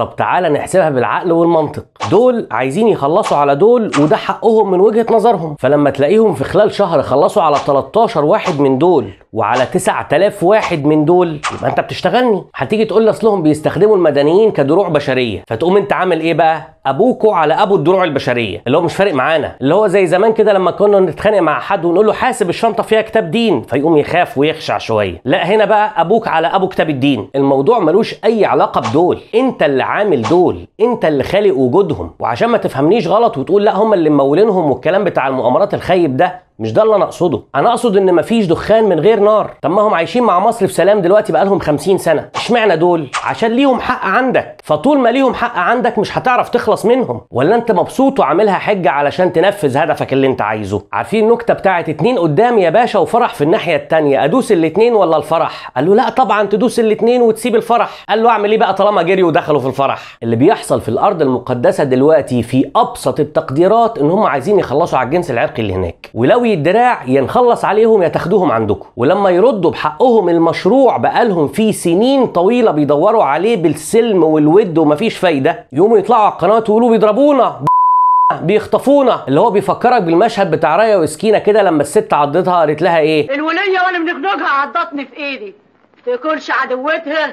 طب تعالى نحسبها بالعقل والمنطق دول عايزين يخلصوا على دول وده حقهم من وجهه نظرهم فلما تلاقيهم في خلال شهر خلصوا على 13 واحد من دول وعلى 9000 واحد من دول يبقى انت بتشتغلني هتيجي تقول لي اصلهم بيستخدموا المدنيين كدروع بشريه فتقوم انت عامل ايه بقى ابوكو على ابو الدروع البشريه اللي هو مش فارق معانا اللي هو زي زمان كده لما كنا نتخانق مع حد ونقول له حاسب الشنطه فيها كتاب دين فيقوم يخاف ويخشع شويه لا هنا بقى ابوك على ابو كتاب الدين الموضوع ملوش اي علاقه بدول انت اللي العامل دول انت اللي خالق وجودهم وعشان ما تفهمنيش غلط وتقول لا هم اللي مولينهم والكلام بتاع المؤامرات الخيب ده مش ده اللي انا اقصده انا اقصد ان مفيش دخان من غير نار طب ما هم عايشين مع مصر في سلام دلوقتي بقالهم 50 سنه اشمعنى دول عشان ليهم حق عندك فطول ما ليهم حق عندك مش هتعرف تخلص منهم ولا انت مبسوط وعاملها حجه علشان تنفذ هدفك اللي انت عايزه عارفين النكته بتاعت اتنين قدام يا باشا وفرح في الناحيه التانية ادوس الاتنين ولا الفرح قال له لا طبعا تدوس الاتنين وتسيب الفرح قال له اعمل ايه بقى طالما جري ودخلوا في الفرح اللي بيحصل في الارض المقدسه دلوقتي في ابسط التقديرات ان هم عايزين يخلصوا على الجنس العرقي اللي هناك ولو قوي الدراع يا نخلص عليهم يا عندكم ولما يردوا بحقهم المشروع بقالهم فيه سنين طويله بيدوروا عليه بالسلم والود ومفيش فايده يقوموا يطلعوا على القناه ويقولوا بيضربونا بيخطفونا اللي هو بيفكرك بالمشهد بتاع رايه وسكينه كده لما الست عضتها قالت لها ايه الوليه وانا بنخنقها عضتني في ايدي تاكلش عدوتها